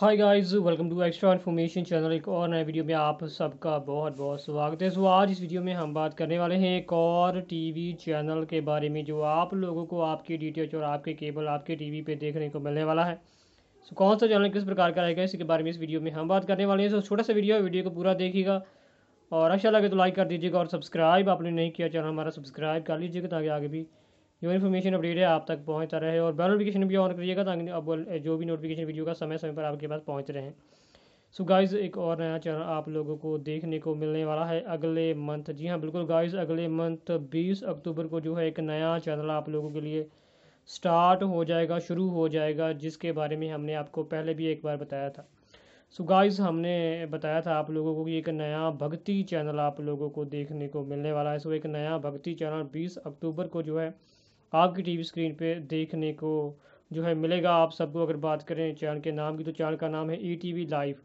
hi guys welcome to extra information channel एक और नए वीडियो में आप सबका बहुत बहुत स्वागत है सो आज इस वीडियो में हम बात करने वाले हैं एक और टीवी चैनल के बारे में जो आप लोगों को आपके डी और आपके केबल आपके टीवी पे देखने को मिलने वाला है सो कौन सा चैनल किस प्रकार का रहेगा इसके बारे में इस वीडियो में हम बात करने वाले हैं सो छोटा सा वीडियो है वीडियो को पूरा देखिएगा और अच्छा लगे तो लाइक कर दीजिएगा और सब्सक्राइब आपने नहीं किया चैनल हमारा सब्सक्राइब कर लीजिएगा ताकि आगे भी जो इन्फॉर्मेशन अपडेट है आप तक पहुँचता रहे और बेल नोटिफिकेशन भी ऑन करिएगा ताकि अब जो भी नोटिफिकेशन वीडियो का समय समय पर आपके पास पहुँच रहे हैं सो so गाइज़ एक और नया चैनल आप लोगों को देखने को मिलने वाला है अगले मंथ जी हाँ बिल्कुल गाइज़ अगले मंथ बीस अक्टूबर को जो है एक नया चैनल आप लोगों के लिए स्टार्ट हो जाएगा शुरू हो जाएगा जिसके बारे में हमने आपको पहले भी एक बार बताया था सो so गाइस हमने बताया था आप लोगों को कि एक नया भक्ति चैनल आप लोगों को देखने को मिलने वाला है सो so एक नया भक्ति चैनल 20 अक्टूबर को जो है आपकी टीवी स्क्रीन पे देखने को जो है मिलेगा आप सबको अगर बात करें चैनल के नाम की तो चैनल का नाम है E T V live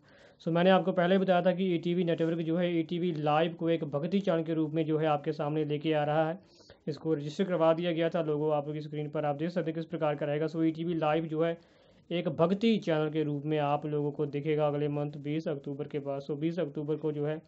so मैंने आपको पहले बताया था कि ई टी वी नेटवर्क जो है ई टी वी लाइव को एक भक्ति चैनल के रूप में जो है आपके सामने लेके आ रहा है इसको रजिस्टर करवा दिया गया था लोगों आपकी स्क्रीन पर आप देख सकते हैं किस प्रकार का रहेगा so E T V live जो है एक भक्ति चैनल के रूप में आप लोगों को दिखेगा अगले मंथ बीस अक्टूबर के बाद सो बीस अक्टूबर को जो है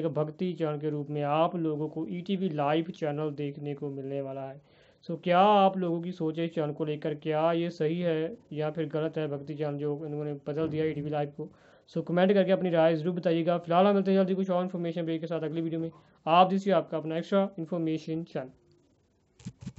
एक भक्ति चैनल के रूप में आप लोगों को E T V live channel देखने को मिलने वाला है सो क्या आप लोगों की सोच है इस चैनल को लेकर क्या ये सही है या फिर गलत है भक्ति चैनल जो इन्होंने बदल दिया ई टी लाइव को सो so, कमेंट करके अपनी राय जरूर बताइएगा फिलहाल हम मिलते हैं जल्दी कुछ और इन्फॉर्मेशन ब्रेक के साथ अगली वीडियो में आप दीजिए आपका अपना एक्स्ट्रा इन्फॉर्मेशन चैनल